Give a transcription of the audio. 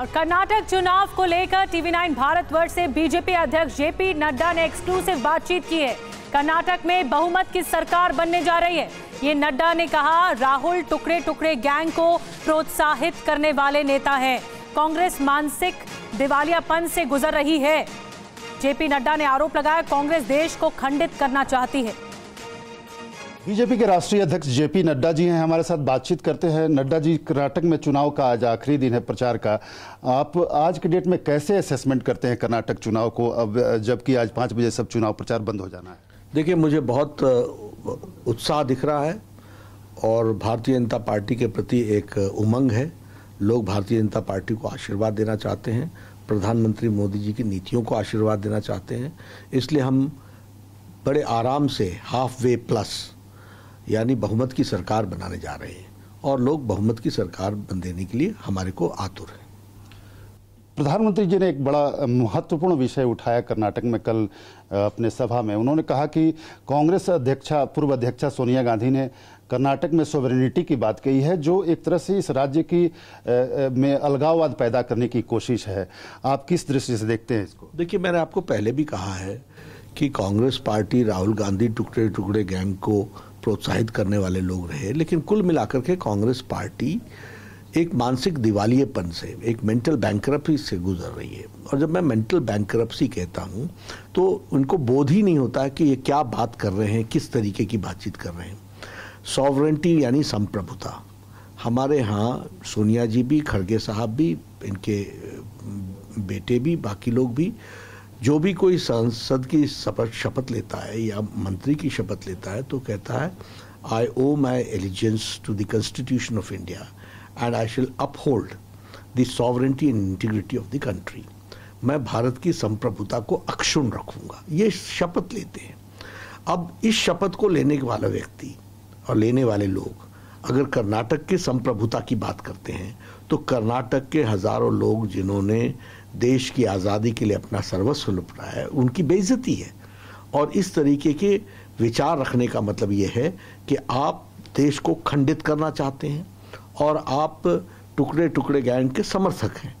और कर्नाटक चुनाव को लेकर टीवी नाइन भारत वर्ष से बीजेपी अध्यक्ष जेपी नड्डा ने एक्सक्लूसिव बातचीत की है कर्नाटक में बहुमत की सरकार बनने जा रही है ये नड्डा ने कहा राहुल टुकड़े टुकड़े गैंग को प्रोत्साहित करने वाले नेता हैं कांग्रेस मानसिक दिवालियापन से गुजर रही है जेपी नड्डा ने आरोप लगाया कांग्रेस देश को खंडित करना चाहती है बीजेपी के राष्ट्रीय अध्यक्ष जेपी नड्डा जी हैं हमारे साथ बातचीत करते हैं नड्डा जी कर्नाटक में चुनाव का आज आखिरी दिन है प्रचार का आप आज के डेट में कैसे असेसमेंट करते हैं कर्नाटक चुनाव को अब जबकि आज पाँच बजे सब चुनाव प्रचार बंद हो जाना है देखिए मुझे बहुत उत्साह दिख रहा है और भारतीय जनता पार्टी के प्रति एक उमंग है लोग भारतीय जनता पार्टी को आशीर्वाद देना चाहते हैं प्रधानमंत्री मोदी जी की नीतियों को आशीर्वाद देना चाहते हैं इसलिए हम बड़े आराम से हाफ वे प्लस यानी बहुमत की सरकार बनाने जा रहे हैं और लोग बहुमत की सरकार बन देने के लिए हमारे को आतुर हैं प्रधानमंत्री जी ने एक बड़ा महत्वपूर्ण विषय उठाया कर्नाटक में कल अपने सभा में उन्होंने कहा कि कांग्रेस अध्यक्षा पूर्व अध्यक्षा सोनिया गांधी ने कर्नाटक में सोवरेनिटी की बात कही है जो एक तरह से इस राज्य की में अलगाववाद पैदा करने की कोशिश है आप किस दृष्टि से देखते हैं इसको देखिए मैंने आपको पहले भी कहा है कि कांग्रेस पार्टी राहुल गांधी टुकड़े टुकड़े गैंग को प्रोत्साहित करने वाले लोग रहे लेकिन कुल मिलाकर के कांग्रेस पार्टी एक मानसिक दिवालियेपन से एक मेंटल बैंक्रप्सी से गुजर रही है और जब मैं मेंटल बैंक्रप्सी कहता हूँ तो उनको बोध ही नहीं होता कि ये क्या बात कर रहे हैं किस तरीके की बातचीत कर रहे हैं सॉवरेंटी यानी संप्रभुता हमारे यहाँ सोनिया जी भी खड़गे साहब भी इनके बेटे भी बाकी लोग भी जो भी कोई संसद की शपथ शपथ लेता है या मंत्री की शपथ लेता है तो कहता है I owe my allegiance to the constitution of India and I shall uphold the sovereignty and integrity of the country मैं भारत की संप्रभुता को अक्षुण रखूंगा ये शपथ लेते हैं अब इस शपथ को लेने वाला व्यक्ति और लेने वाले लोग अगर कर्नाटक के संप्रभुता की बात करते हैं तो कर्नाटक के हजारों लोग जिन्होंने देश की आज़ादी के लिए अपना सर्वस्व लुपटा है उनकी बेइज्जती है और इस तरीके के विचार रखने का मतलब ये है कि आप देश को खंडित करना चाहते हैं और आप टुकड़े टुकड़े गैंग के समर्थक हैं